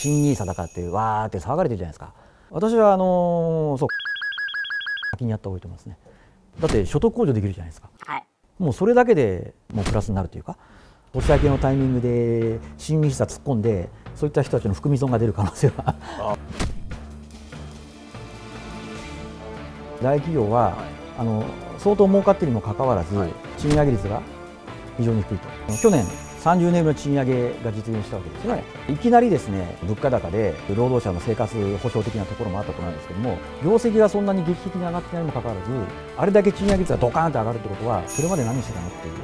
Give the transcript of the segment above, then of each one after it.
新ニーサだからってわーって騒がれてるじゃないですか私はあのー、そう先にやった方がいいと思いますねだって所得控除できるじゃないですか、はい、もうそれだけでもうプラスになるというか年明けのタイミングで新ニー s a 突っ込んでそういった人たちの含み損が出る可能性は大企業は、はい、あの相当儲かっているにもかかわらず、はい、賃上げ率が非常に低いと去年30年の賃上げが実現したわけですね、いきなりですね物価高で労働者の生活保障的なところもあったとなんですけども、業績がそんなに劇的に上がってないにもかかわらず、あれだけ賃上げ率がドカーンと上がるってことは、それまで何してたのっていう。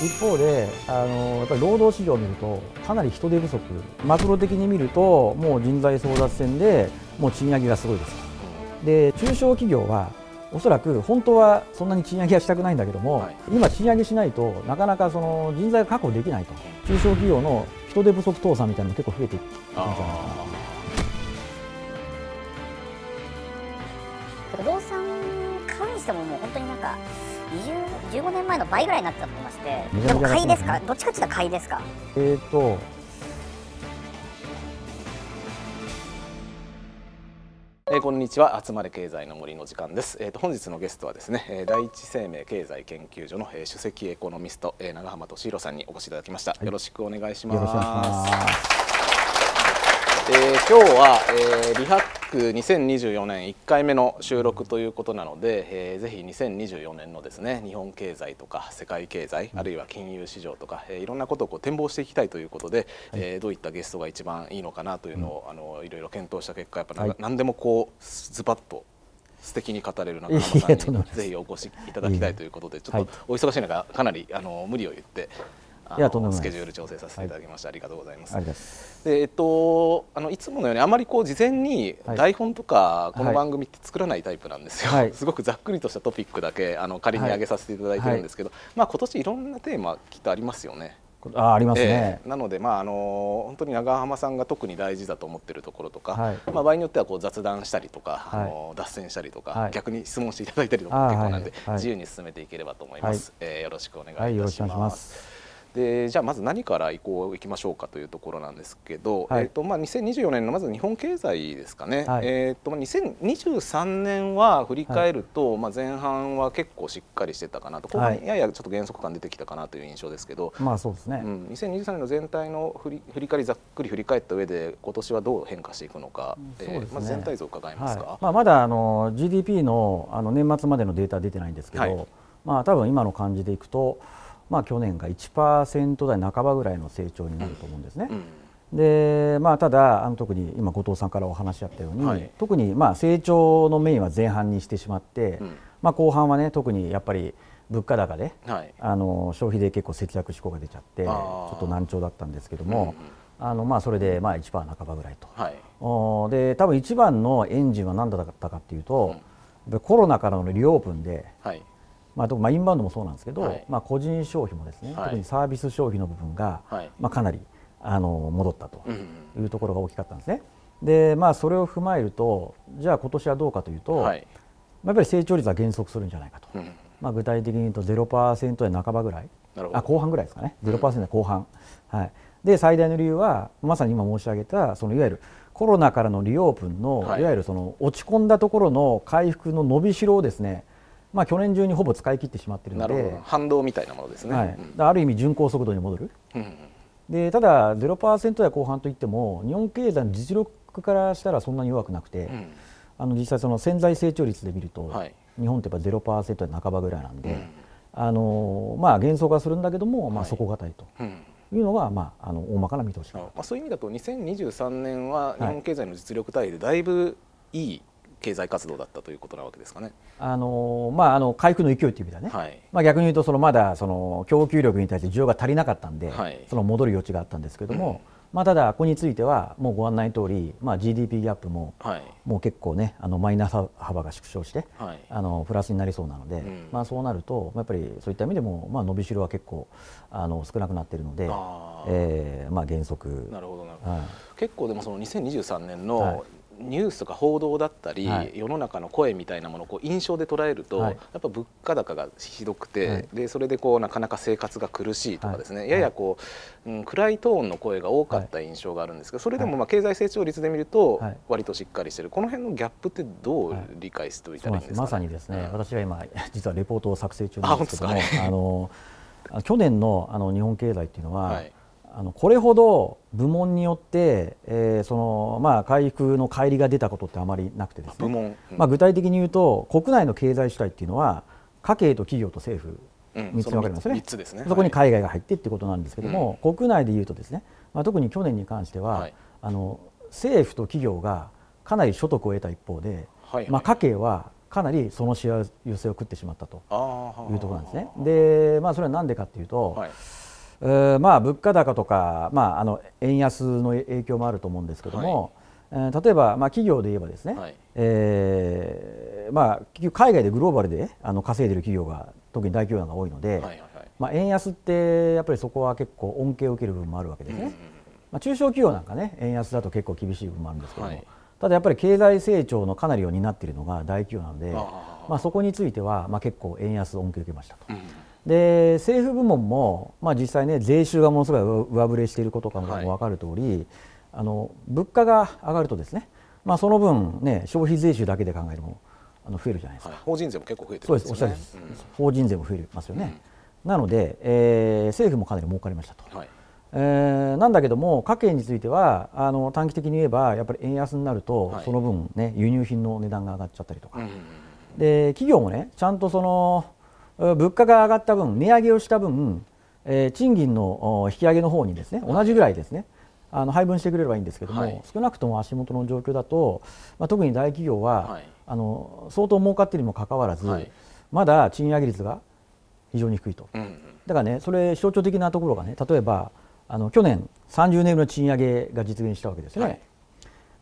一方であのやっぱり労働市場を見るとかなり人手不足マクロ的に見るともう人材争奪戦でもう賃上げがすごいですで中小企業はおそらく本当はそんなに賃上げはしたくないんだけども、はい、今、賃上げしないとなかなかその人材が確保できないと中小企業の人手不足倒産みたいなの結構増えていくんじゃないかな不動産に関してももう本当になんか20 15年前の倍ぐらいになっちゃってましてでも買いですか、ね、どっちかっていうと買いですかえっ、とえー、こんにちは集まれ経済の森の時間です、えーと、本日のゲストはですね、えー、第一生命経済研究所の、えー、首席エコノミスト、えー、長浜敏弘さんにお越しいただきました、はい、よろしくお願いしますえー、今日は、えー、リハ2024年1回目の収録ということなので、えー、ぜひ2024年のですね日本経済とか世界経済あるいは金融市場とか、えー、いろんなことをこう展望していきたいということで、はい、えー、どういったゲストが一番いいのかなというのを、あのいろいろ検討した結果やっぱ、はい、何でもこうズバッと素敵に語れる中山 さんにぜひお越しいただきたいということで、ちょっとお忙しい中かなりあの無理を言ってあのスケジュール調整させていただきまして、はい、ありがとうございます。いますでえっとあのいつものようにあまりこう事前に台本とかこの番組って作らないタイプなんですよ。はい、すごくざっくりとしたトピックだけあの仮に上げさせていただいてるんですけど、まあ今年いろんなテーマきっとありますよね。あありますね、えー、なので、まあ、あの本当に長浜さんが特に大事だと思ってるところとか、はい、まあ、場合によってはこう雑談したりとか、はい、あの脱線したりとか、はい、逆に質問していただいたりとか結構なんで、自由に進めていければと思います、はい、えー、よろしくお願いいたします。でじゃあまず何から移行いきましょうかというところなんですけど、はい、えーとまあ、2024年のまず日本経済ですかね、はい、えーとまあ、2023年は振り返ると、はい、まあ、前半は結構しっかりしてたかなと後半ややちょっと減速感出てきたかなという印象ですけど、まあそうですねうん、2023年の全体の振り振り返りざっくり振り返った上で今年はどう変化していくのか、えね、えまず全体像伺いますか、まあ、まだあの GDP のあの年末までのデータ出てないんですけど、まあ、多分今の感じでいくと。まあ、去年が1%台半ばぐらいの成長になると思うんですね。でまあ、ただあの、特に今、後藤さんからお話しあったように、はい、特にまあ成長のメインは前半にしてしまって、うん、まあ、後半は、ね、特にやっぱり物価高で、はい、あの消費で結構節約志向が出ちゃって、ちょっと難聴だったんですけども、うん、あのまあ、それでまあ1半ばぐらいと、はい、おで多分一番のエンジンは何だったかっていうと、うん、コロナからのリオープンで、はい、まあ、まあインバウンドもそうなんですけど、はい、まあ、個人消費もですね、はい、特にサービス消費の部分が、はい、まあ、かなりあの戻ったというところが大きかったんですね。でまあ、それを踏まえるとじゃあ今年はどうかというと、まあ、やっぱり成長率は減速するんじゃないかと、うん、まあ、具体的に言うと0%や半ばぐらいあ後半ぐらいですかね0%や後半、うん、はい、で最大の理由はまさに今申し上げたそのいわゆるコロナからのリオープンの、はい、いわゆるその落ち込んだところの回復の伸びしろをですねまあ、去年中にほぼ使い切ってしまっているので反動みたいなものですね、はい、ある意味巡航速度に戻る、うん、でただ0%や後半といっても日本経済の実力からしたらそんなに弱くなくて、うん、あの実際その潜在成長率で見ると、はい、日本ってやっぱ0%や半ばぐらいなんで、うん、あのまあ、幻想化するんだけども、まあ、底堅いと。はいいうのが、まあ、あの大まかな見通しまあ、そういう意味だと2023年は日本経済の実力対でだいぶいい経済活動だったということなわけですかね。あのまあ、あの回復の勢いという意味だね、はい、まあ、逆に言うとそのまだその供給力に対して需要が足りなかったんで、はい、その戻る余地があったんですけども、うん、まあ、ただ、ここについてはもうご案内の通り、まあ、GDP ギャップも、はい、もう結構ねあのマイナス幅が縮小して、はい、あのプラスになりそうなので、うん、まあ、そうなるとやっぱりそういった意味でも、まあ、伸びしろは結構あの少なくなっているので。あえーまあ、原則なるほどなるほど、はい、結構でもその2023年のニュースとか報道だったり、はい、世の中の声みたいなものをこう印象で捉えると、はい、やっぱ物価高がひどくて、はい、でそれでこうなかなか生活が苦しいとかですね、ややこう、うん、暗いトーンの声が多かった印象があるんですけどそれでもまあ経済成長率で見ると割としっかりしてる、この辺のギャップってどう理解しておいたらいいんですか、ね、まさにですね、うん、私は今 実はレポートを作成中なんですけども、ね、あの去年のあの日本経済っていうのは、はいあのこれほど部門によって、えーそのまあ、回復の乖離が出たことってあまりなくてですね、ね、うん、まあ、具体的に言うと国内の経済主体っていうのは家計と企業と政府3つに分かりますねうん、すね、そこに海外が入ってってことなんですけども、うん、国内で言うとですね、まあ、特に去年に関しては、はい、あの政府と企業がかなり所得を得た一方で、はいはい、まあ、家計はかなりそのしわ寄せを食ってしまったというところなんですね。でまあ、それは何でかっていうと、はいまあ、物価高とか、まあ、あの円安の影響もあると思うんですけども、はい、例えば、まあ、企業で言えばですね、はい、えー、まあ、結局海外でグローバルであの稼いでいる企業が特に大企業が多いので、はいはいまあ、円安ってやっぱりそこは結構恩恵を受ける部分もあるわけですね、うんまあ、中小企業なんかね円安だと結構厳しい部分もあるんですけども、はい、ただやっぱり経済成長のかなりを担っているのが大企業なのでまあ、そこについては、まあ、結構円安恩恵を受けましたと。うんで政府部門も、まあ、実際ね税収がものすごい上振れしていることかも分かる通り、はい、あの物価が上がるとですね、まあ、その分、ね、消費税収だけで考えるもあの増えるじゃないですか、はい、法人税も結構増えてるんですよね、ね、うん、法人税も増えますよね、うん、なので、えー、政府もかなり儲かりましたと、はい、えー、なんだけども家計についてはあの短期的に言えばやっぱり円安になると、その分、ね、輸入品の値段が上がっちゃったりとか、うん、で企業もねちゃんとその物価が上がった分値上げをした分、えー、賃金の引き上げの方にですね同じぐらいですねあの配分してくれればいいんですけども、はい、少なくとも足元の状況だと、まあ、特に大企業は、はい、あの相当儲かっているにもかかわらず、はい、まだ賃上げ率が非常に低いと、うんだからねそれ象徴的なところがね例えばあの去年30年の賃上げが実現したわけですね、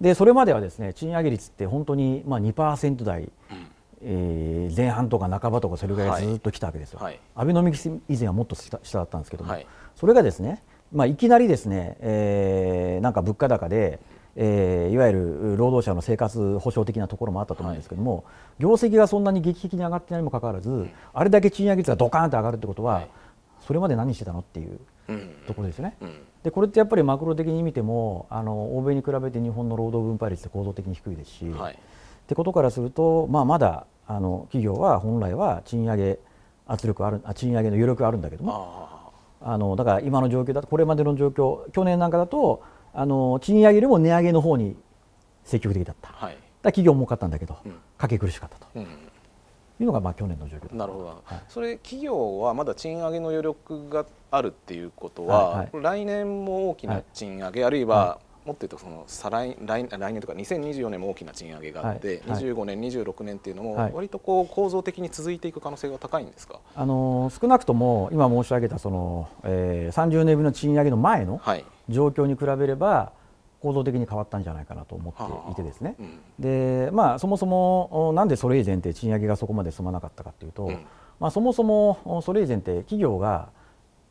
でそれまではですね賃上げ率って本当にまあ2%台えー、前半とか半ばとかそれぐらいずっと来たわけですよ、はい、アベノミクス以前はもっと下だったんですけども、はい、それがですね、まあ、いきなりですね、えー、なんか物価高で、えー、いわゆる労働者の生活保障的なところもあったと思うんですけども、はい、業績がそんなに劇的に上がってないにもかかわらず、あれだけ賃上げ率がドカーンと上がるってことは、それまで何してたのっていうところですよね。うんうんでこれってやっぱりマクロ的に見てもあの欧米に比べて日本の労働分配率って構造的に低いですし、はい、ってことからすると、まあ、まだあの企業は本来は賃上げ圧力あるあ賃上げの余力あるんだけどもあのだから今の状況だとこれまでの状況去年なんかだとあの賃上げよりも値上げの方に積極的だった、はい、だ企業儲かったんだけど、うん、家計苦しかったと。うんいうのがまあ去年の状況なるほど、はい、それ企業はまだ賃上げの余力があるっていうことは、はいはい、来年も大きな賃上げ、あるいはもっと言うとその再来来来年とか2024年も大きな賃上げがあって、はい、25年、26年っていうのも割とこう構造的に続いていく可能性が高いんですか、あの少なくとも今申し上げたその、えー、30年ぶりの賃上げの前の状況に比べれば、構造的に変わったんじゃないかなと思っていてですね、はうん、でまあ、そもそもなんでそれ以前って賃上げがそこまで進まなかったかというと、うん、まあ、そもそもそれ以前って企業が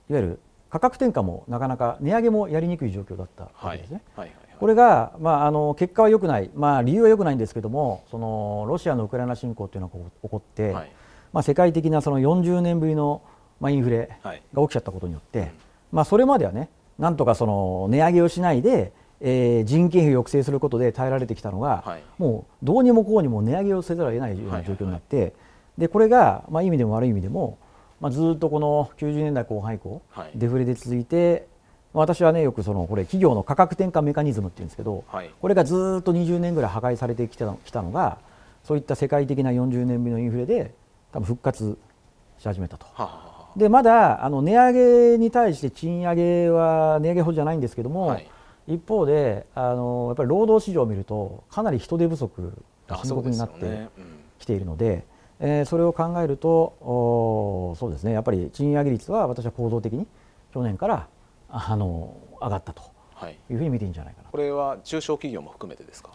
いわゆる価格転嫁もなかなか値上げもやりにくい状況だったわけですね。はいはいこれが、まあ、あの結果は良くない、まあ、理由は良くないんですけどもそのロシアのウクライナ侵攻というのが起こって、はい、まあ、世界的なその40年ぶりの、まあ、インフレが起きちゃったことによって、はい、まあ、それまではねなんとかその値上げをしないで、えー、人件費を抑制することで耐えられてきたのが、はい、もうどうにもこうにも値上げをせざるを得ないような状況になって、はいはいはい、でこれが、まあ、いい意味でも悪い意味でもまあ、ずっとこの90年代後半以降、はい、デフレで続いて私はねよくそのこれ企業の価格転嫁メカニズムっていうんですけど、はい、これがずっと20年ぐらい破壊されてきたきたのがそういった世界的な40年ぶりのインフレで多分復活し始めたと。はでまだあの値上げに対して賃上げは値上げほどじゃないんですけども、はい、一方であのやっぱり労働市場を見るとかなり人手不足が深刻になってきているので、ねえー、それを考えるとそうですねやっぱり賃上げ率は私は構造的に去年からあの上がったというふうに見ていいんじゃないかな、はい、これは中小企業も含めてですか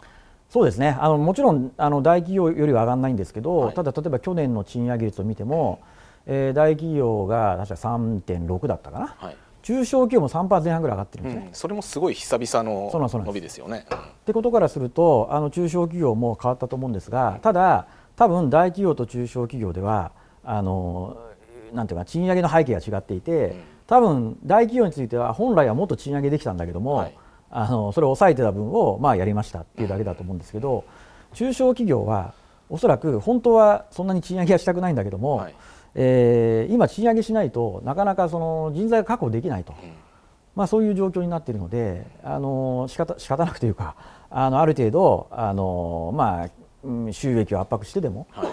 そうですねあのもちろんあの大企業よりは上がらないんですけど、はい、ただ例えば去年の賃上げ率を見ても、えー、大企業が確か3.6だったかな、はい、中小企業も3%前半ぐらい上がってるんですね、うん、それもすごい久々の伸びですよね。ってことからするとあの中小企業も変わったと思うんですがただ多分大企業と中小企業ではあのなんていうか賃上げの背景が違っていて、多分大企業については本来はもっと賃上げできたんだけども、はい、あのそれを抑えてた分をまあやりましたっていうだけだと思うんですけど中小企業はおそらく本当はそんなに賃上げはしたくないんだけども、はい、えー、今、賃上げしないとなかなかその人材が確保できないと。まあ、そういう状況になっているので、あの仕方仕方なくというか、あのある程度あの、まあ、うん、収益を圧迫してでも、は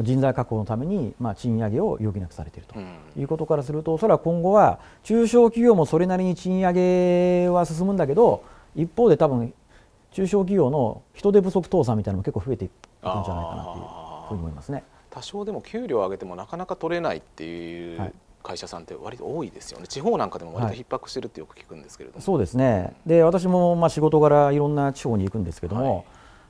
い、人材確保のために、まあ、賃上げを余儀なくされていると、いうことからすると、おそらく今後は中小企業もそれなりに賃上げは進むんだけど、一方で多分中小企業の人手不足倒産みたいなのも結構増えていくんじゃないかなというふうに思いますね多少でも給料を上げてもなかなか取れないっていう会社さんって割と多いですよね、はい、地方なんかでも割と逼迫してるってよく聞くんですけれども、はい、そうですねで私もまあ仕事柄いろんな地方に行くんですけども、はい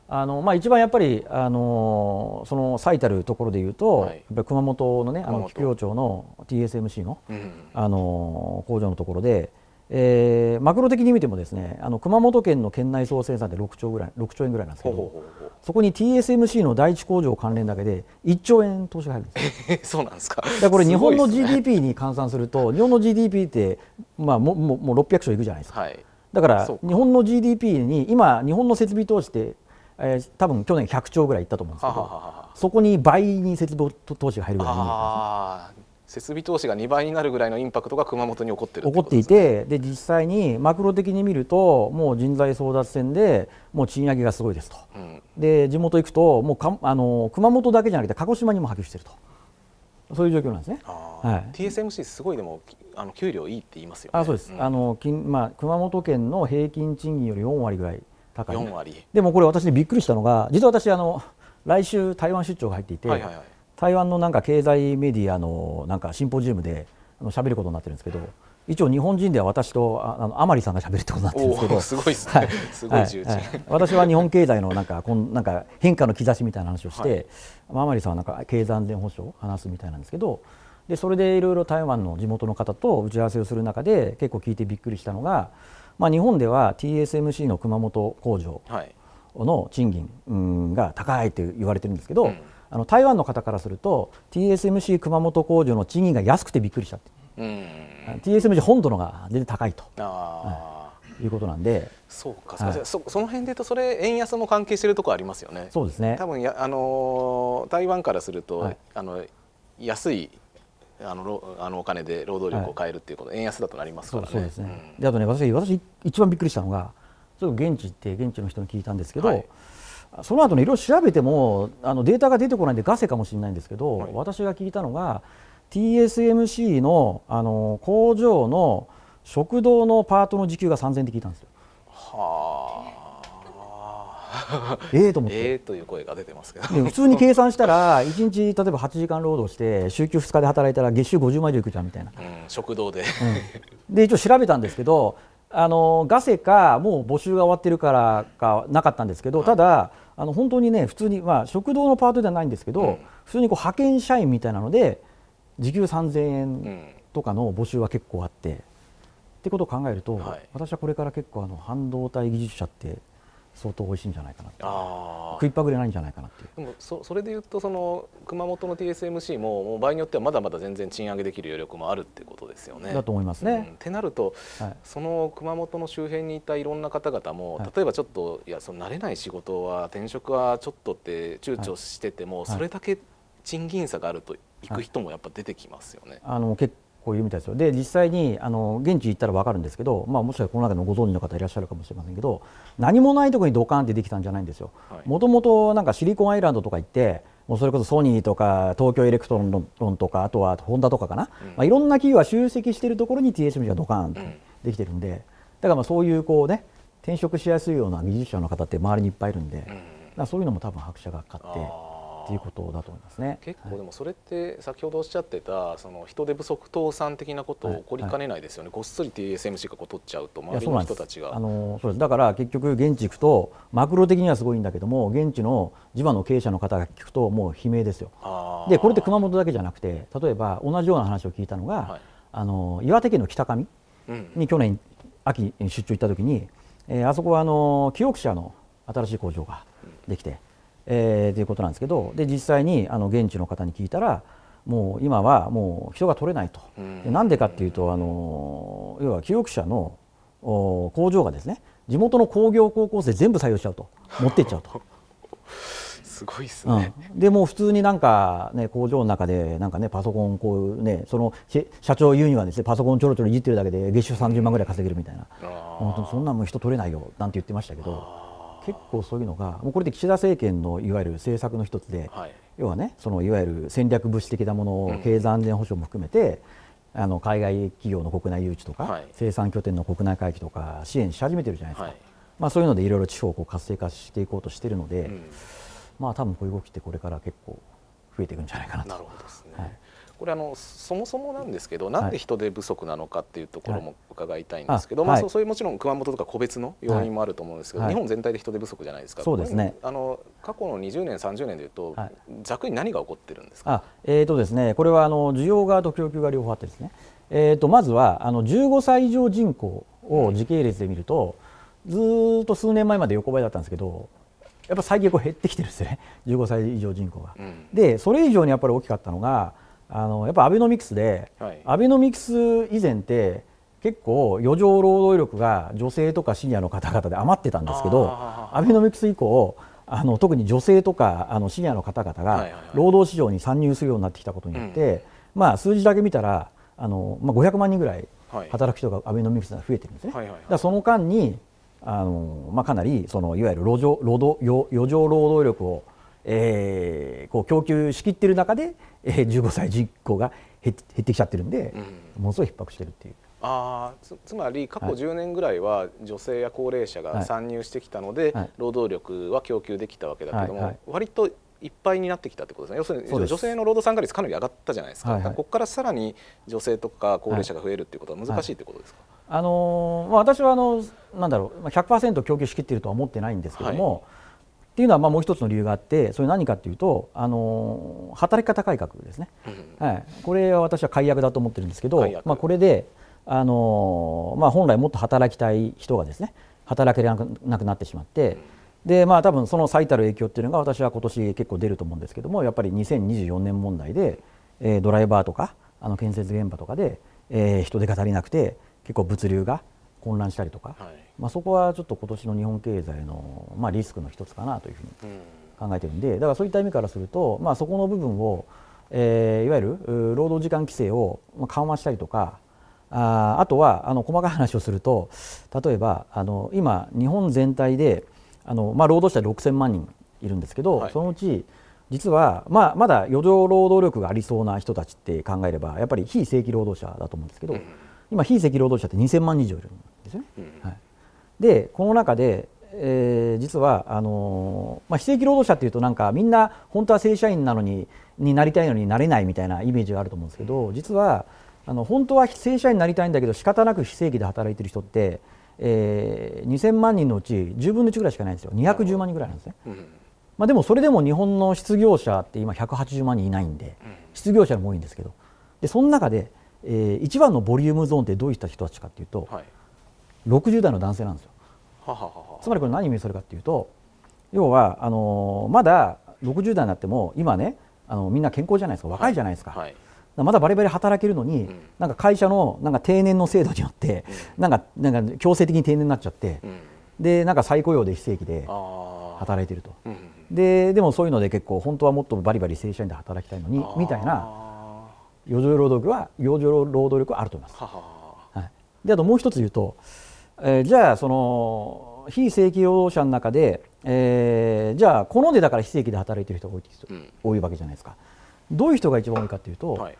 あのまあ、一番やっぱり、あのその最たるところで言うと、はい、やっぱ熊本のね、あの桔梗町の TSMC のうん、あの工場のところで、えー、マクロ的に見てもですねあの熊本県の県内総生産で6兆ぐらい6兆円ぐらいなんですけどほうほうそこに TSMC の第一工場関連だけで1兆円投資が入るんです、そうなんですかでこれ日本の GDP に換算すると、ね、日本の GDP って、まあ、もももう600兆いくじゃないですか。はいだから日本の GDP に今日本の設備投資ってえー、多分去年100兆ぐらいいったと思うんですけどそこに倍に設備投資が入るぐらいに、設備投資が2倍になるぐらいのインパクトが熊本に起こってる、ね、起こっていてで実際にマクロ的に見るともう人材争奪戦でもう賃上げがすごいですと、うん、で地元行くともうかあの熊本だけじゃなくて鹿児島にも波及してると。そういう状況なんですね。はい、TSMC すごいでもあの給料いいって言いますよ、ね、あそうです。うん、あの金まあ熊本県の平均賃金より4割ぐらい高い、ね、4割でもこれ私びっくりしたのが実は私あの来週台湾出張が入っていて、はいはいはい、台湾のなんか経済メディアのなんかシンポジウムであの喋ることになってるんですけど一応日本人では私とあの甘利さんが喋るってことになってるんですけど すごいですね、はい、すごい重鎮、私は日本経済のなんかこんなんか変化の兆しみたいな話をして、はい、甘利さんはなんか経済安全保障を話すみたいなんですけどでそれでいろいろ台湾の地元の方と打ち合わせをする中で結構聞いてびっくりしたのがまあ、日本では TSMC の熊本工場の賃金が高いと言われてるんですけど、うん、あの台湾の方からすると TSMC 熊本工場の賃金が安くてびっくりしたって、うん、TSMC 本土のが全然高いと。いうことなんで、そうか、はい、そその辺で言うとそれ円安も関係してるとこありますよね。そうですね。多分やあの台湾からすると、はい、あの安いあのあのお金で労働力を変えるっていうこと、はい、円安だとなりますからね。そうですね、であとね私私一番びっくりしたのがちょっと現地行って現地の人に聞いたんですけど、はい、その後ねいろいろ調べてもあのデータが出てこないんでガセかもしれないんですけど、はい、私が聞いたのが TSMC のあの工場の食堂のパートの時給が3000円って聞いたんですよ。はあええと思って ええという声が出てますけど普通に計算したら1日例えば8時間労働して週休2日で働いたら月収50万以上いくじゃんみたいな、うん、食堂で、うん、で一応調べたんですけどあのガセかもう募集が終わってるからかなかったんですけど、ただあの本当にね普通に、まあ、食堂のパートではないんですけど、普通にこう派遣社員みたいなので時給3000円とかの募集は結構あって。ってことを考えると、私はこれから結構あの半導体技術者って相当美味しいんじゃないかな食いっぱぐれないんじゃないかなっていうでもそそれでいうとその熊本の TSMC ももう場合によってはまだまだ全然賃上げできる余力もあるってことですよね。だと思いますね。うん、ってなると、はい、その熊本の周辺にいたいろんな方々も、例えばちょっといやその慣れない仕事は転職はちょっとって躊躇してても、はい、それだけ賃金差があると行く人もやっぱ出てきますよね。あの結こういうみたいですよで実際にあの現地行ったら分かるんですけど、まあ、もしかしたらこの中のご存知の方いらっしゃるかもしれませんけど何もないところにドカンってできたんじゃないんですよ。もともとかシリコンアイランドとか行ってもうそれこそソニーとか東京エレクトロンとかあとはホンダとかかな、うん、まあ、いろんな企業が集積しているところに TSMC がドカーンとできてるんで、うん、だからまあそういうこう、ね、転職しやすいような技術者の方って周りにいっぱいいるんで、うん、そういうのも多分拍車がかかって。っていうことだと思いますね結構でもそれって先ほどおっしゃってたその人手不足倒産的なこと起こりかねないですよね、はいはい、こっそり TSMC がこう取っちゃうと周りの人たちがあのそうですだから結局現地行くとマクロ的にはすごいんだけども現地の地場の経営者の方が聞くともう悲鳴ですよでこれって熊本だけじゃなくて例えば同じような話を聞いたのが、はい、あの岩手県の北上に去年秋出張行った時に、えー、あそこはあの記憶者の新しい工場ができて、うんえー、ていうことなんですけどで実際にあの現地の方に聞いたらもう今はもう人が取れないと、なんでかっていうとあの要は記憶者の工場がですね地元の工業高校生全部採用しちゃうと持っていっちゃうと。すごいですね、うん、でも普通になんか、ね、工場の中でなんか、ね、パソコンこう、ね、その社長言うにはです、ね、パソコンちょろちょろいじってるだけで月収30万ぐらい稼げるみたいな本当そんなも人取れないよなんて言ってましたけど。結構そういうのがもうこれで岸田政権のいわゆる政策の一つで、はい、要はねそのいわゆる戦略物資的なものを経済安全保障も含めて、うん、あの海外企業の国内誘致とか、はい、生産拠点の国内回帰とか支援し始めてるじゃないですか、はい、まあ、そういうのでいろいろ地方をこう活性化していこうとしているので、うん、まあ多分こういう動きってこれから結構増えていくんじゃないかなと。なるほどですね、はいこれあのそもそもなんですけどなんで人手不足なのかっていうところも伺いたいんですけど、はい、まあ、そういうもちろん熊本とか個別の要因もあると思うんですけど、はい、日本全体で人手不足じゃないですかそうですねあの過去の20年30年でいうと、はい、ざっくり何が起こってるんですかえーとですね、これはあの需要側と供給側両方あってですね、えー、とまずはあの15歳以上人口を時系列で見ると、ずっと数年前まで横ばいだったんですけどやっぱ最近こう減ってきてるんですね15歳以上人口が。うん、でそれ以上にやっぱり大きかったのがあのやっぱアベノミクスで、はい、アベノミクス以前って結構余剰労働力が女性とかシニアの方々で余ってたんですけどアベノミクス以降あの特に女性とかあのシニアの方々が労働市場に参入するようになってきたことによって、はいはいはい、まあ、数字だけ見たらあの、まあ、500万人ぐらい働く人がアベノミクスが増えてるんですね。はいはいはい、だその間にあのまあ、かなりそのいわゆる路上労働余剰労働力を、えー、こう供給しきってる中で15歳人口が減ってきちゃってるんで、うん、ものすごい逼迫してるっていう。あつつまり過去10年ぐらいは女性や高齢者が参入してきたので、はい、労働力は供給できたわけだけども、はいはい、割といっぱいになってきたってことですね要するに女性の労働参加率かなり上がったじゃないですかはいはい、ここからさらに女性とか高齢者が増えるっていうことは難しいってことですか、はいはい、あのー、私はあのなんだろう100%供給しきっているとは思ってないんですけども、はいっていうのはまあもう一つの理由があってそれ何かっていうとあの働き方改革ですね、はい、これは私は解約だと思ってるんですけど、まあ、これであの、まあ、本来もっと働きたい人がですね働けなくなってしまって、でまあ多分その最たる影響っていうのが私は今年結構出ると思うんですけどもやっぱり2024年問題で、えー、ドライバーとかあの建設現場とかで、えー、人手が足りなくて結構物流が混乱したりとか、はい、まあ、そこはちょっと今年の日本経済の、まあ、リスクの一つかなというふうに考えてるんで、だからそういった意味からすると、まあ、そこの部分を、えー、いわゆる労働時間規制を緩和したりとか、ああとはあの細かい話をすると例えばあの今日本全体であの、まあ、労働者6000万人いるんですけど、はい、そのうち実は、まあ、まだ余剰労働力がありそうな人たちって考えればやっぱり非正規労働者だと思うんですけど、今非正規労働者って2000万人以上いるですね。はい、でこの中でえー、実はあのー、まあ、非正規労働者っていうとなんかみんな本当は正社員なのにになりたいのになれないみたいなイメージがあると思うんですけど実はあの本当は正社員になりたいんだけど仕方なく非正規で働いてる人って、えー、2000万人のうち10分の1ぐらいしかないんですよ210万人ぐらいなんですね、うん、まあ、でもそれでも日本の失業者って今180万人いないんで失業者も多いんですけどでその中で、えー、一番のボリュームゾーンってどういった人たちかっていうと、はい60代の男性なんですよ。はははつまりこれ何意味するかっていうと要はあのまだ60代になっても今ねあのみんな健康じゃないですか若いじゃないですか。はいまだバリバリ働けるのに、うん、なんか会社のなんか定年の制度によって、うん、なんかなんか強制的に定年になっちゃって、うん、でなんか再雇用で非正規で働いてると、ででもそういうので結構本当はもっとバリバリ正社員で働きたいのにみたいな余剰労働力は余剰労働力はあると思います。はい、であともう一つ言うとえー、じゃあその非正規労働者の中で、えー、じゃあ好んでだから非正規で働いてる人が多い,、うん、多いわけじゃないですかどういう人が一番多いかというと、はい、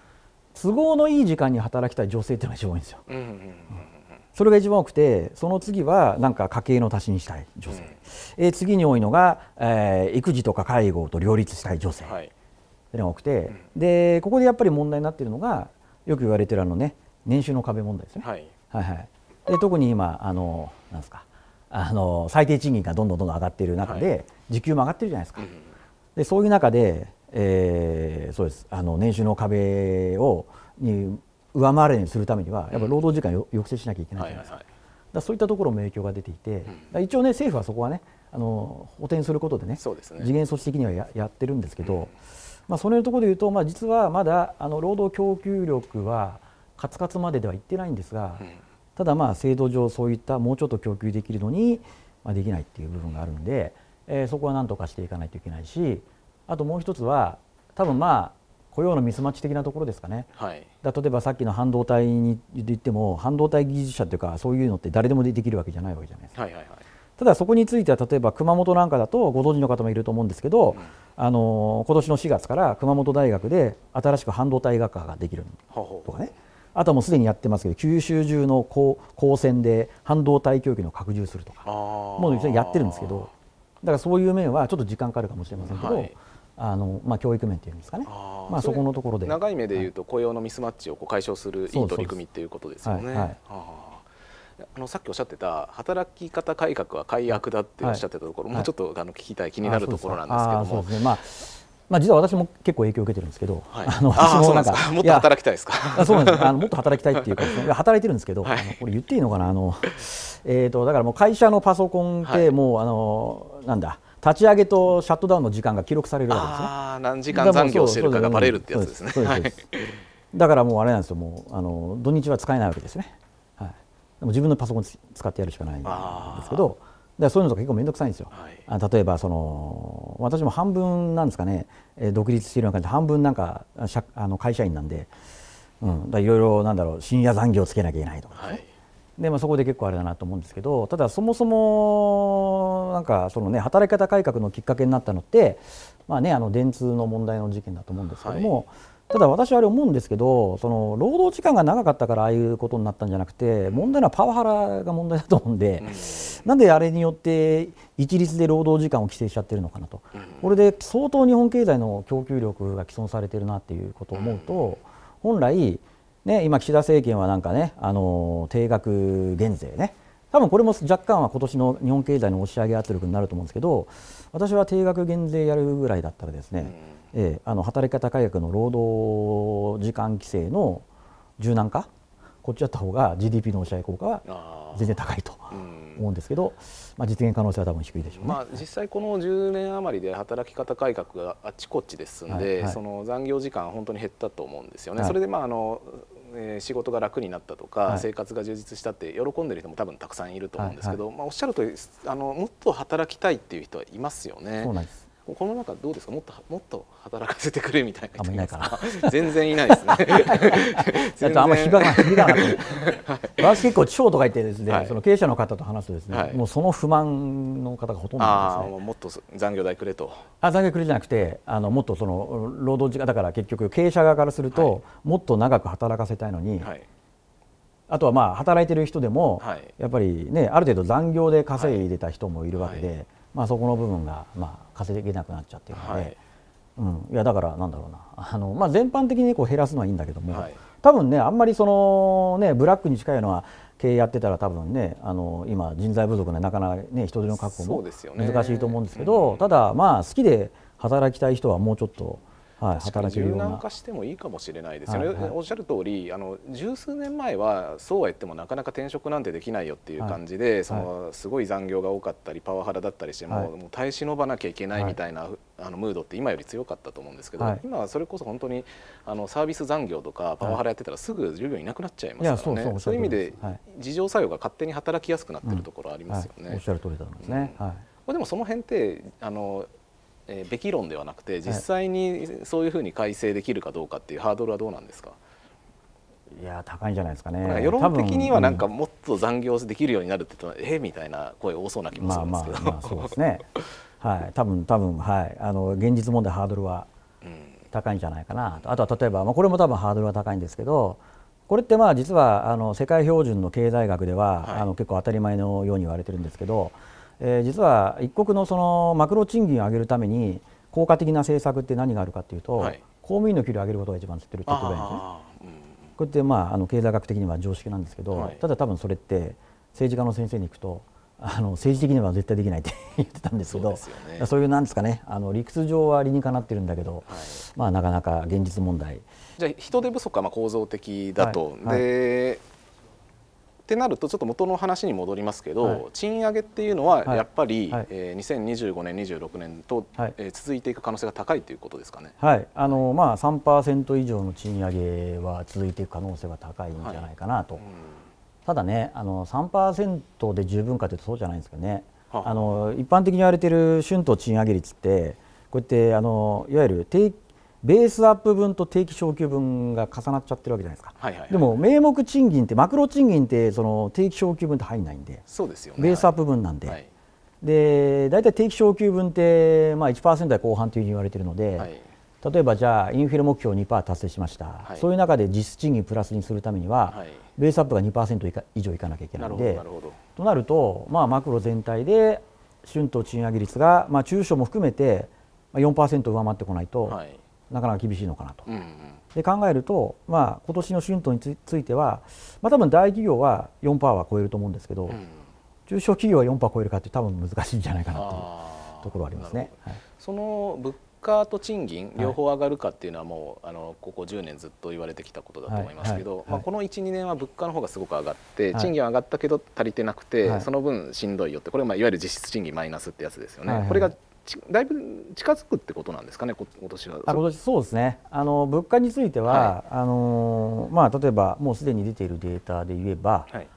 都合のいい時間に働きたい女性っていうのが一番多いんですよ、うんうんうんうん、それが一番多くてその次はなんか家計の足しにしたい女性、うん、えー、次に多いのが、えー、育児とか介護と両立したい女性、はい、っていうのが多くて、うん、でここでやっぱり問題になっているのがよく言われてるあのね年収の壁問題ですね。はい、はい、はいで特に今あのなんですかあの最低賃金がどんどんどんどん上がっている中で、はい、時給も上がってるじゃないですか、うん、でそういう中で、えー、そうですあの年収の壁をに上回るようにするためにはやっぱ労働時間を抑制しなきゃいけないじゃないですか,、だそういったところも影響が出ていて、うん、一応ね政府はそこはねあの補填することでね、ね、次元措置的にはややってるんですけど、うん、まあ、そのところでいうと、まあ、実はまだあの労働供給力はカツカツまでではいってないんですが、うんただまあ制度上そういったもうちょっと供給できるのに、まできないっていう部分があるんで、えー、そこは何とかしていかないといけないしあともう一つは多分まあ雇用のミスマッチ的なところですかね、はい、だ例えばさっきの半導体に言っても半導体技術者というかそういうのって誰でもできるわけじゃないわけじゃないですか、はいはいはい、ただそこについては例えば熊本なんかだとご存知の方もいると思うんですけど、うん、あの今年の4月から熊本大学で新しく半導体学科ができるとかね。ほうほうあとはもうすでにやってますけど九州中の高高専で半導体供給の拡充するとかもうやってるんですけどだからそういう面はちょっと時間かかるかもしれませんけど、はい、あのまあ、教育面というんですかね、あまあ、そこのところで長い目でいうと雇用のミスマッチをこう解消するいい取り組みっていうことですよね。はいはい、あのさっきおっしゃってた働き方改革は改悪だっておっしゃってたところ、もうちょっとあの聞きたい気になるところなんですけども。まあ、実は私も結構影響を受けてるんですけど、はい、あの私もなんかもっと働きたいですかそうなんですあのもっと働きたいっていうか、ね、働いてるんですけど、はい、これ言っていいのかなあの、えーと、だからもう会社のパソコンってもう、はい、あのなんだ立ち上げとシャットダウンの時間が記録されるわけですね。あ何時間残業してるかがバレるってやつですね。すすだからもうあれなんですよ、もうあの土日は使えないわけですね。はい、でも自分のパソコン使ってやるしかないんですけど。らそういうのとか結構面倒くさいんですよ。はい、例えばその私も半分なんですかね、え独立しているような感じで半分なんか社あの会社員なんで、うん、いろいろなんだろう深夜残業つけなきゃいけないとか、はい、でまあ、そこで結構あれだなと思うんですけどただそもそもなんかその、ね、働き方改革のきっかけになったのって、まあね、あの電通の問題の事件だと思うんですけども。はいただ私はあれ思うんですけどその労働時間が長かったからああいうことになったんじゃなくて問題はパワハラが問題だと思うんで、うん、なんであれによって一律で労働時間を規制しちゃってるのかなと、うん、これで相当日本経済の供給力が毀損されてるなっていうことを思うと、本来、ね、今、岸田政権はなんかねあの定額減税ね多分これも若干は今年の日本経済の押し上げ圧力になると思うんですけど私は定額減税やるぐらいだったらですね、うんえー、あの働き方改革の労働時間規制の柔軟化こっちやった方が GDP の押し合い効果は全然高いと思うんですけど、まあ、実現可能性は多分低いでしょう、ね、まあ、実際この10年余りで働き方改革があちこちで進んで、はいはい、その残業時間本当に減ったと思うんですよね。はい、それでまああのえ仕事が楽になったとか、生活が充実したって喜んでる人も多分たくさんいると思うんですけど、はいはい、まあ、おっしゃるとおりあのもっと働きたいっていう人はいますよね。そうなんですこの中どうですかもっともっと働かせてくれみたいな人いないかな全然いないですね全然 あんまり響かな響かなくはい、私結構超とか言ってですね、はい、その経営者の方と話すとですね、はい、もうその不満の方がほとんどなんですねもっと残業代くれとあ残業くれじゃなくてあのもっとその労働時間だから結局経営者側からすると、もっと長く働かせたいのに、あとはまあ働いてる人でも、やっぱりねある程度残業で稼いでた人もいるわけで、まあ、そこの部分が、まあ、稼げなくなっちゃってるので、はい、うん、いやだからなんだろうなあの、まあ、全般的にこう減らすのはいいんだけども、はい、多分ねあんまりその、ね、ブラックに近いのは経営やってたら多分ねあの今人材不足でなかなか、ね、人手の確保も難しいと思うんですけど、ねただまあ好きで働きたい人はもうちょっと。はい、柔軟化してもいいかもしれないですよね、はいはい、おっしゃる通りあの十数年前はそうは言ってもなかなか転職なんてできないよっていう感じで、はい、そのすごい残業が多かったりパワハラだったりしても,、もう耐え忍ばなきゃいけないみたいな、あのムードって今より強かったと思うんですけど、今はそれこそ本当にあのサービス残業とかパワハラやってたらすぐ従業員いなくなっちゃいますからねそうそういう意味で、自浄作用が勝手に働きやすくなってるところありますよね。うん、おっしゃる通りだと思いますね、はいでもその辺ってあのえー、べき論ではなくて実際にそういうふうに改正できるかどうかっていうハードルはどうなんですか、いや高いんじゃないですかね。世論的にはなんかもっと残業できるようになるって言ったら、えー、みたいな声多そうな気もするんですけど。まあまあまあそうですね。はい、多分多分はいあの現実問題ハードルは高いんじゃないかな。あとは例えばまあこれも多分ハードルは高いんですけど。これってまあ実はあの世界標準の経済学では、はい、あの結構当たり前のように言われてるんですけどえー、実は一国のそのマクロ賃金を上げるために効果的な政策って何があるかというと、はい、公務員の給料を上げることが一番知ってるってことですね。これってまああの経済学的には常識なんですけど、はい、ただ多分それって政治家の先生に行くとあの政治的には絶対できないって 言ってたんですけどそう、ね,、そういうなんですかねあの理屈上は理にかなってるんだけど、はい、まあなかなか現実問題。じゃ人手不足はまあ構造的だと、はい、で、ってなるとちょっと元の話に戻りますけど、はい、賃上げっていうのはやっぱり、はいえー、2025年、26年と、はい、えー、続いていく可能性が高いということですかね、はいあのまあ、3%以上の賃上げは続いていく可能性は高いんじゃないかなと、はいただねあの3%で十分かというとそうじゃないんですけどね、あ、あの一般的に言われている春闘賃上げ率ってこうやってあのいわゆる定ベースアップ分と定期昇給分が重なっちゃってるわけじゃないですか、はいはいはい、でも名目賃金ってマクロ賃金ってその定期昇給分って入んないんでそうですよ、ね、ベースアップ分なんで、はい、で大体定期昇給分って、まあ1、台後半というふうに言われてるので、はい、例えばじゃあインフレ目標2%達成しました、はい、そういう中で実質賃金プラスにするためには、ベースアップが2%以下以上いかなきゃいけないのでとなると、まあ、マクロ全体で春闘賃上げ率が、まあ、中小も含めて4%上回ってこないと、はいなかなか厳しいのかなと。うんうん、で考えると、まあ今年の春闘については、まあ、多分大企業は4%は超えると思うんですけど、うん、中小企業は4%超えるかって多分難しいんじゃないかなというところありますね。はい、その物価と賃金両方上がるかっていうのはもう、はい、あのここ10年ずっと言われてきたことだと思いますけど、はいはい、まあ、この12年は物価の方がすごく上がって、賃金は上がったけど足りてなくて、その分しんどいよってこれまあいわゆる実質賃金マイナスってやつですよね。これがだいぶ近づくってことなんですかね、今年は。今年そうですね。あの物価については、はい、あのまあ例えばもうすでに出ているデータで言えば、はい、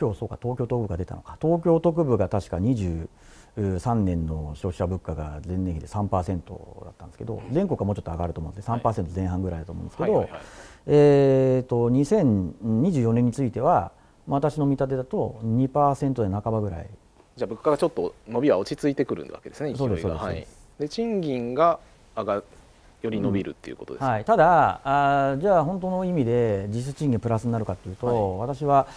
今日そうか東京都部が出たのか、東京都部が確か23年の消費者物価が前年比で3%だったんですけど、全国はもうちょっと上がると思うんで3%前半ぐらいだと思うんですけど、えっと2024年については。私の見立てだと2%で半ばぐらいじゃあ物価がちょっと伸びは落ち着いてくるわけですね、勢いが。はい、で賃金が上がより伸びるっていうことです、うんはい、ただあ、じゃあ本当の意味で実質賃金プラスになるかというと、はい、私は、